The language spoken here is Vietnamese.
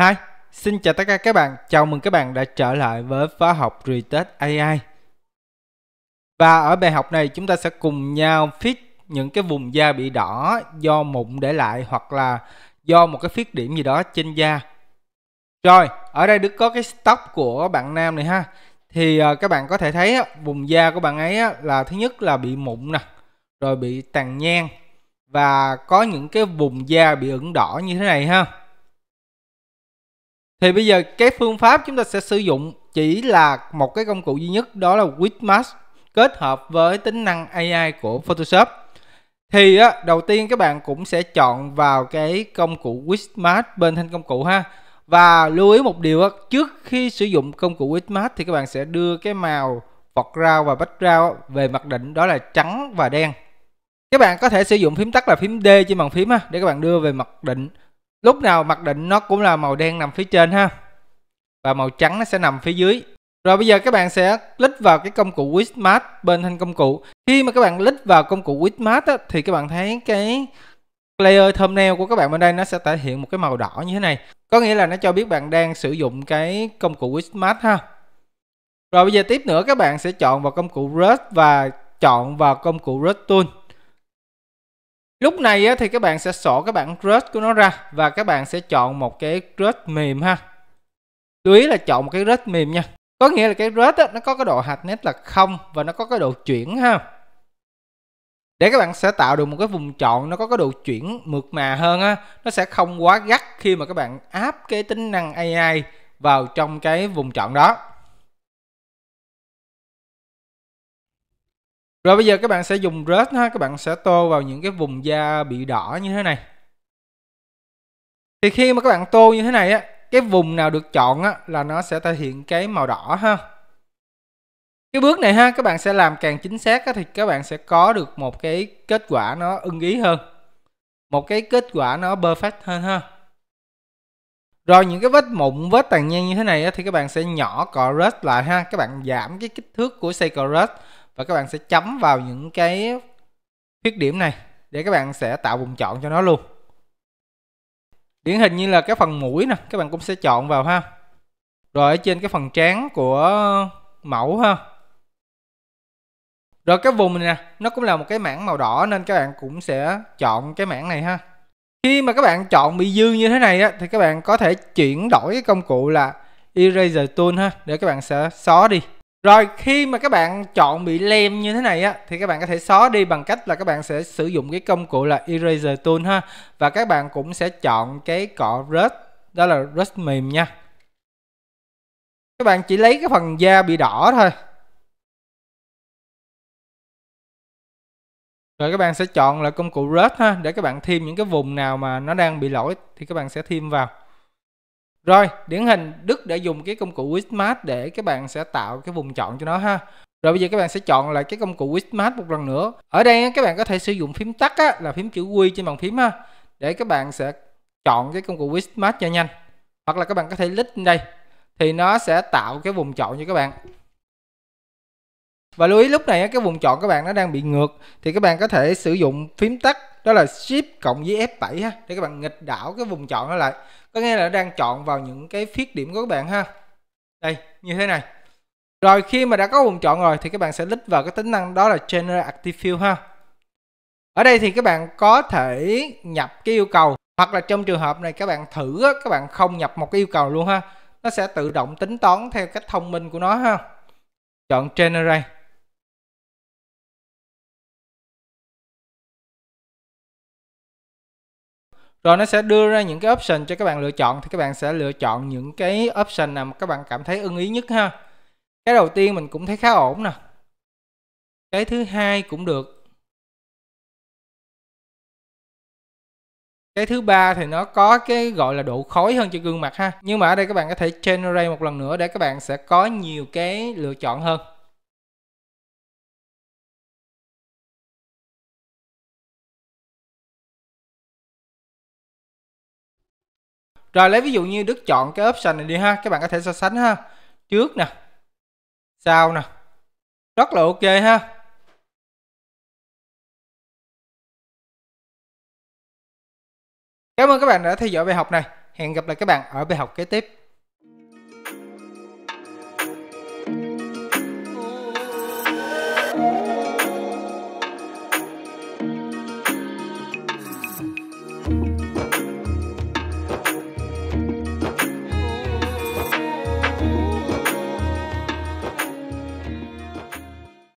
Hi, xin chào tất cả các bạn. Chào mừng các bạn đã trở lại với khóa học Retest AI. Và ở bài học này chúng ta sẽ cùng nhau fix những cái vùng da bị đỏ do mụn để lại hoặc là do một cái khuyết điểm gì đó trên da. Rồi, ở đây Đức có cái stock của bạn nam này ha. Thì ờ, các bạn có thể thấy vùng da của bạn ấy là thứ nhất là bị mụn nè, rồi bị tàn nhang và có những cái vùng da bị ửng đỏ như thế này ha thì bây giờ cái phương pháp chúng ta sẽ sử dụng chỉ là một cái công cụ duy nhất đó là Widmask kết hợp với tính năng AI của Photoshop thì á, đầu tiên các bạn cũng sẽ chọn vào cái công cụ Widmask bên thanh công cụ ha và lưu ý một điều á, trước khi sử dụng công cụ Widmask thì các bạn sẽ đưa cái màu rau và bách rau về mặc định đó là trắng và đen các bạn có thể sử dụng phím tắt là phím D trên bàn phím ha để các bạn đưa về mặc định lúc nào mặc định nó cũng là màu đen nằm phía trên ha và màu trắng nó sẽ nằm phía dưới rồi bây giờ các bạn sẽ click vào cái công cụ Widmat bên thanh công cụ khi mà các bạn click vào công cụ Widmat á, thì các bạn thấy cái layer thumbnail của các bạn bên đây nó sẽ thể hiện một cái màu đỏ như thế này có nghĩa là nó cho biết bạn đang sử dụng cái công cụ Widmat ha rồi bây giờ tiếp nữa các bạn sẽ chọn vào công cụ Rust và chọn vào công cụ Rust Tool Lúc này thì các bạn sẽ sổ cái bảng crush của nó ra và các bạn sẽ chọn một cái crush mềm ha. chú ý là chọn một cái crush mềm nha. Có nghĩa là cái rate nó có cái độ hạt nét là không và nó có cái độ chuyển ha. Để các bạn sẽ tạo được một cái vùng chọn nó có cái độ chuyển mượt mà hơn á, nó sẽ không quá gắt khi mà các bạn áp cái tính năng AI vào trong cái vùng chọn đó. Rồi bây giờ các bạn sẽ dùng brush ha, các bạn sẽ tô vào những cái vùng da bị đỏ như thế này. Thì khi mà các bạn tô như thế này á, cái vùng nào được chọn á là nó sẽ thể hiện cái màu đỏ ha. Cái bước này ha, các bạn sẽ làm càng chính xác á, thì các bạn sẽ có được một cái kết quả nó ưng ý hơn. Một cái kết quả nó perfect hơn ha. Rồi những cái vết mụn, vết tàn nhang như thế này á, thì các bạn sẽ nhỏ cọ rớt lại ha. Các bạn giảm cái kích thước của xây cọ rớt và các bạn sẽ chấm vào những cái khuyết điểm này để các bạn sẽ tạo vùng chọn cho nó luôn điển hình như là cái phần mũi nè các bạn cũng sẽ chọn vào ha rồi ở trên cái phần trán của mẫu ha rồi cái vùng này nè nó cũng là một cái mảng màu đỏ nên các bạn cũng sẽ chọn cái mảng này ha khi mà các bạn chọn bị dư như thế này á, thì các bạn có thể chuyển đổi cái công cụ là eraser tool ha để các bạn sẽ xóa đi rồi khi mà các bạn chọn bị lem như thế này á thì các bạn có thể xóa đi bằng cách là các bạn sẽ sử dụng cái công cụ là eraser tool ha và các bạn cũng sẽ chọn cái cọ rớt đó là rớt mềm nha. Các bạn chỉ lấy cái phần da bị đỏ thôi. Rồi các bạn sẽ chọn là công cụ rớt ha để các bạn thêm những cái vùng nào mà nó đang bị lỗi thì các bạn sẽ thêm vào. Rồi, điển hình Đức đã dùng cái công cụ Widmat để các bạn sẽ tạo cái vùng chọn cho nó ha. Rồi bây giờ các bạn sẽ chọn lại cái công cụ Widmat một lần nữa. Ở đây các bạn có thể sử dụng phím tắt á, là phím chữ Q trên bàn phím ha. Để các bạn sẽ chọn cái công cụ Widmat cho nhanh. Hoặc là các bạn có thể click lên đây. Thì nó sẽ tạo cái vùng chọn cho các bạn. Và lưu ý lúc này cái vùng chọn các bạn nó đang bị ngược thì các bạn có thể sử dụng phím tắt đó là Shift cộng với F7 ha để các bạn nghịch đảo cái vùng chọn nó lại có nghĩa là đang chọn vào những cái phiết điểm của các bạn ha đây như thế này rồi khi mà đã có vùng chọn rồi thì các bạn sẽ click vào cái tính năng đó là Generate Active Field ha ở đây thì các bạn có thể nhập cái yêu cầu hoặc là trong trường hợp này các bạn thử các bạn không nhập một cái yêu cầu luôn ha nó sẽ tự động tính toán theo cách thông minh của nó ha chọn Generate rồi nó sẽ đưa ra những cái option cho các bạn lựa chọn thì các bạn sẽ lựa chọn những cái option nào mà các bạn cảm thấy ưng ý nhất ha cái đầu tiên mình cũng thấy khá ổn nè cái thứ hai cũng được cái thứ ba thì nó có cái gọi là độ khối hơn cho gương mặt ha nhưng mà ở đây các bạn có thể generate một lần nữa để các bạn sẽ có nhiều cái lựa chọn hơn rồi lấy ví dụ như Đức chọn cái option này đi ha các bạn có thể so sánh ha trước nè sau nè rất là ok ha Cảm ơn các bạn đã theo dõi bài học này. Hẹn gặp lại các bạn ở bài học kế tiếp.